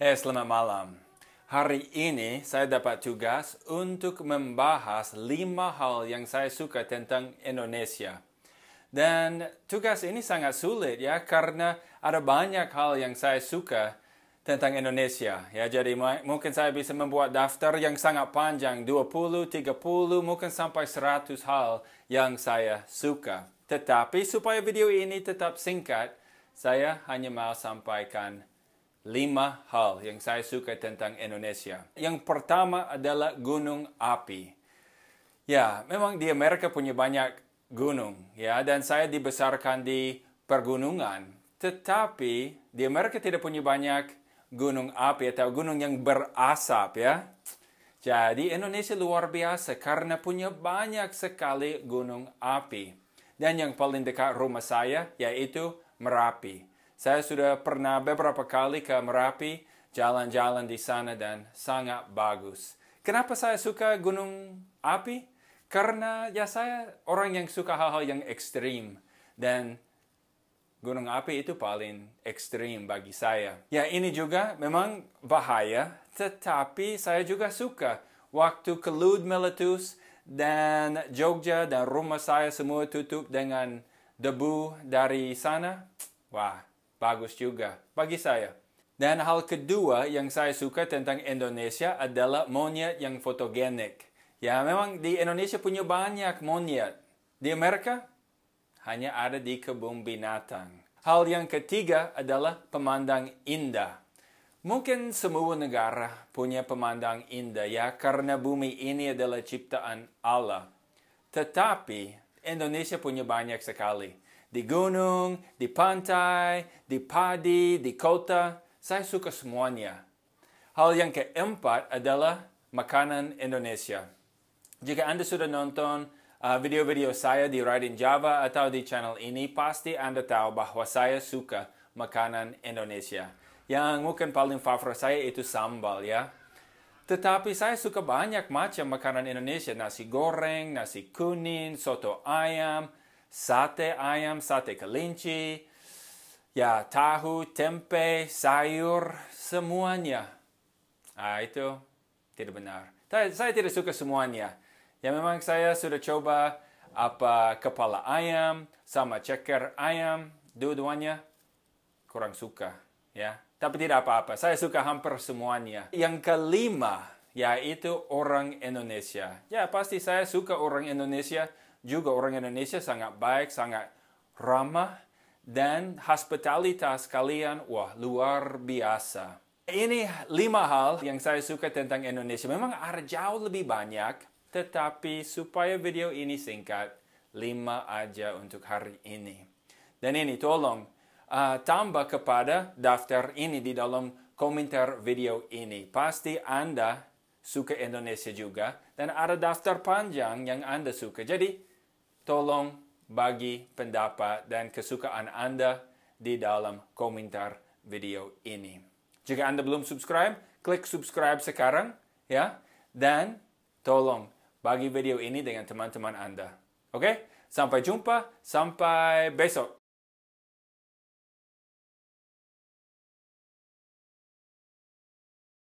Hey, eh, selamat malam. Hari ini saya dapat tugas untuk membahas lima hal yang saya suka tentang Indonesia. Dan tugas ini sangat sulit ya karena ada banyak hal yang saya suka tentang Indonesia. Ya, jadi mungkin saya bisa membuat daftar yang sangat panjang, 20, 30, mungkin sampai 100 hal yang saya suka. Tetapi supaya video ini tetap singkat, saya hanya mau sampaikan lima hal yang saya suka tentang Indonesia. Yang pertama adalah gunung api. Ya, memang di Amerika punya banyak gunung, ya, dan saya dibesarkan di pergunungan. Tetapi di Amerika tidak punya banyak gunung api atau gunung yang berasap, ya. Jadi Indonesia luar biasa karena punya banyak sekali gunung api. Dan yang paling dekat rumah saya yaitu Merapi. Saya sudah pernah beberapa kali ke Merapi, jalan-jalan di sana dan sangat bagus. Kenapa saya suka gunung api? Karena ya saya orang yang suka hal-hal yang ekstrim. Dan gunung api itu paling ekstrim bagi saya. Ya ini juga memang bahaya, tetapi saya juga suka. Waktu kelud meletus dan Jogja dan rumah saya semua tutup dengan debu dari sana. Wah, Bagus juga bagi saya. Dan hal kedua yang saya suka tentang Indonesia adalah monyet yang fotogenik. Ya, memang di Indonesia punya banyak monyet. Di Amerika hanya ada di kebun binatang. Hal yang ketiga adalah pemandang indah. Mungkin semua negara punya pemandang indah ya karena bumi ini adalah ciptaan Allah. Tetapi Indonesia punya banyak sekali di gunung, di pantai, di padi, di kota. Saya suka semuanya. Hal yang keempat adalah makanan Indonesia. Jika Anda sudah nonton uh, video-video saya di riding Java atau di channel ini, pasti Anda tahu bahwa saya suka makanan Indonesia. Yang mungkin paling favorit saya itu sambal ya. Tetapi saya suka banyak macam makanan Indonesia, nasi goreng, nasi kuning, soto ayam, sate ayam, sate kelinci, ya tahu, tempe, sayur, semuanya. Ah, itu tidak benar. Saya tidak suka semuanya. Ya memang saya sudah coba apa kepala ayam sama ceker ayam, dua-duanya kurang suka, ya. Tapi tidak apa-apa. Saya suka hampir semuanya. Yang kelima, yaitu orang Indonesia. Ya, pasti saya suka orang Indonesia. Juga orang Indonesia sangat baik, sangat ramah, dan hospitalitas kalian, wah, luar biasa. Ini lima hal yang saya suka tentang Indonesia. Memang ada jauh lebih banyak, tetapi supaya video ini singkat, lima aja untuk hari ini. Dan ini, tolong uh, tambah kepada daftar ini di dalam komentar video ini. Pasti Anda suka Indonesia juga dan ada daftar panjang yang Anda suka. Jadi tolong bagi pendapat dan kesukaan Anda di dalam komentar video ini. Jika Anda belum subscribe, klik subscribe sekarang ya dan tolong bagi video ini dengan teman-teman Anda. Oke? Sampai jumpa, sampai besok.